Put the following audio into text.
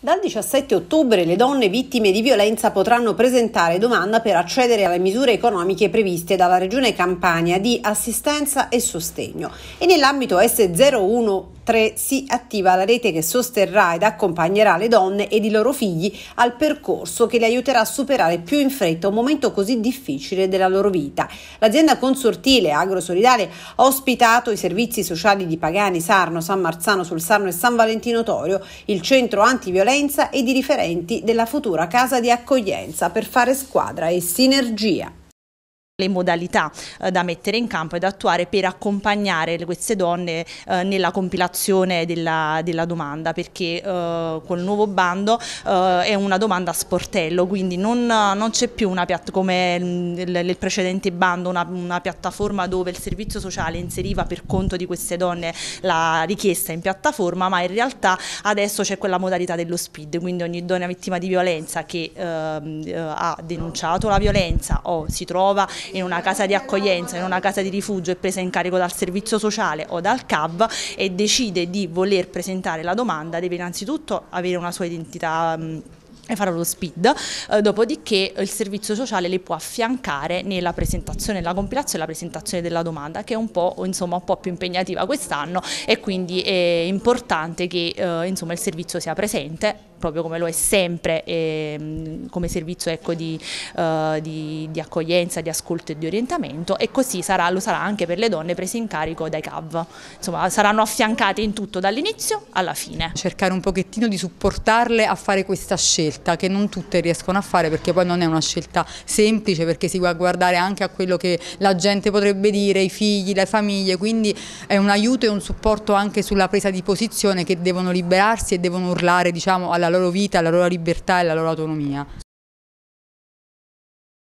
Dal 17 ottobre le donne vittime di violenza potranno presentare domanda per accedere alle misure economiche previste dalla Regione Campania di assistenza e sostegno e nell'ambito S01 3 si attiva la rete che sosterrà ed accompagnerà le donne ed i loro figli al percorso che le aiuterà a superare più in fretta un momento così difficile della loro vita. L'azienda consortile Agrosolidale ha ospitato i servizi sociali di Pagani, Sarno, San Marzano sul Sarno e San Valentino Torio, il centro antiviolenza ed i riferenti della futura casa di accoglienza per fare squadra e sinergia le modalità eh, da mettere in campo e da attuare per accompagnare queste donne eh, nella compilazione della, della domanda perché eh, col nuovo bando eh, è una domanda a sportello quindi non, non c'è più una come nel precedente bando una, una, piattaforma dove il servizio sociale inseriva per conto di queste donne la richiesta in piattaforma ma in realtà adesso c'è quella modalità dello speed quindi ogni donna vittima di violenza che ehm, eh, ha denunciato la violenza o si trova in una casa di accoglienza, in una casa di rifugio è presa in carico dal servizio sociale o dal CAV e decide di voler presentare la domanda deve innanzitutto avere una sua identità e farò lo speed, eh, dopodiché eh, il servizio sociale le può affiancare nella presentazione, nella compilazione e la presentazione della domanda che è un po', insomma, un po più impegnativa quest'anno e quindi è importante che eh, insomma, il servizio sia presente proprio come lo è sempre eh, come servizio ecco, di, eh, di, di, accoglienza, di ascolto e di orientamento e così sarà, lo sarà anche per le donne prese in carico dai CAV, insomma saranno affiancate in tutto dall'inizio alla fine. Cercare un pochettino di supportarle a fare questa scelta scelta che non tutte riescono a fare perché poi non è una scelta semplice perché si va a guardare anche a quello che la gente potrebbe dire, i figli, le famiglie, quindi è un aiuto e un supporto anche sulla presa di posizione che devono liberarsi e devono urlare diciamo, alla loro vita, alla loro libertà e alla loro autonomia.